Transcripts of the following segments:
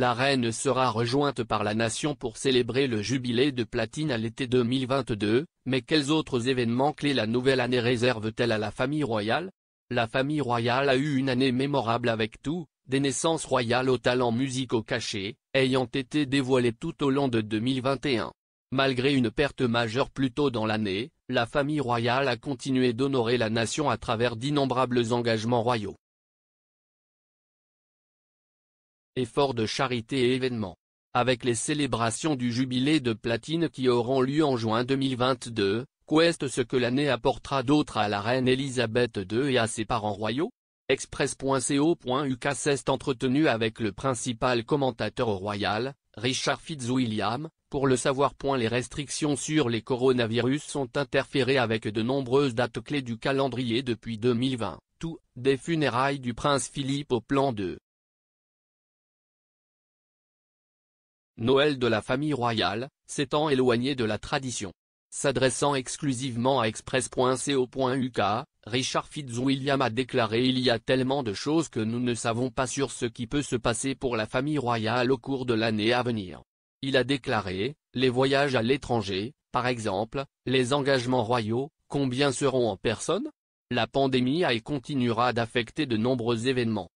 la reine sera rejointe par la nation pour célébrer le jubilé de platine à l'été 2022, mais quels autres événements clés la nouvelle année réserve-t-elle à la famille royale La famille royale a eu une année mémorable avec tout, des naissances royales aux talents musicaux cachés, ayant été dévoilés tout au long de 2021. Malgré une perte majeure plus tôt dans l'année, la famille royale a continué d'honorer la nation à travers d'innombrables engagements royaux. efforts de charité et événements. Avec les célébrations du jubilé de platine qui auront lieu en juin 2022, Quest ce que l'année apportera d'autre à la reine Elisabeth II et à ses parents royaux Express.co.uk s'est entretenu avec le principal commentateur royal, Richard Fitzwilliam, pour le savoir. Les restrictions sur les coronavirus sont interférées avec de nombreuses dates clés du calendrier depuis 2020. Tout, des funérailles du prince Philippe au plan 2. Noël de la famille royale, s'étant éloigné de la tradition. S'adressant exclusivement à express.co.uk, Richard Fitzwilliam a déclaré Il y a tellement de choses que nous ne savons pas sur ce qui peut se passer pour la famille royale au cours de l'année à venir. Il a déclaré, les voyages à l'étranger, par exemple, les engagements royaux, combien seront en personne La pandémie a et continuera d'affecter de nombreux événements.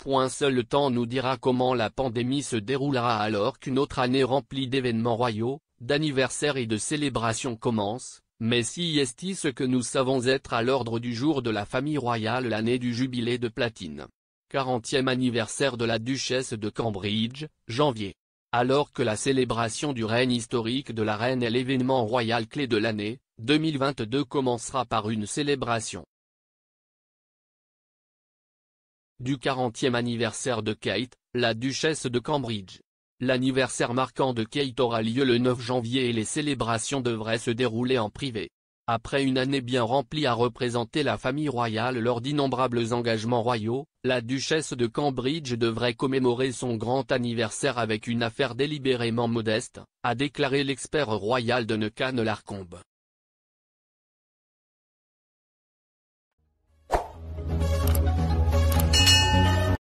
Point seul le temps nous dira comment la pandémie se déroulera alors qu'une autre année remplie d'événements royaux, d'anniversaires et de célébrations commence, mais si est ce que nous savons être à l'ordre du jour de la famille royale l'année du jubilé de platine. 40e anniversaire de la duchesse de Cambridge, janvier. Alors que la célébration du règne historique de la reine est l'événement royal clé de l'année, 2022 commencera par une célébration. du 40e anniversaire de Kate, la duchesse de Cambridge. L'anniversaire marquant de Kate aura lieu le 9 janvier et les célébrations devraient se dérouler en privé. Après une année bien remplie à représenter la famille royale lors d'innombrables engagements royaux, la duchesse de Cambridge devrait commémorer son grand anniversaire avec une affaire délibérément modeste, a déclaré l'expert royal de Neucan Larcombe.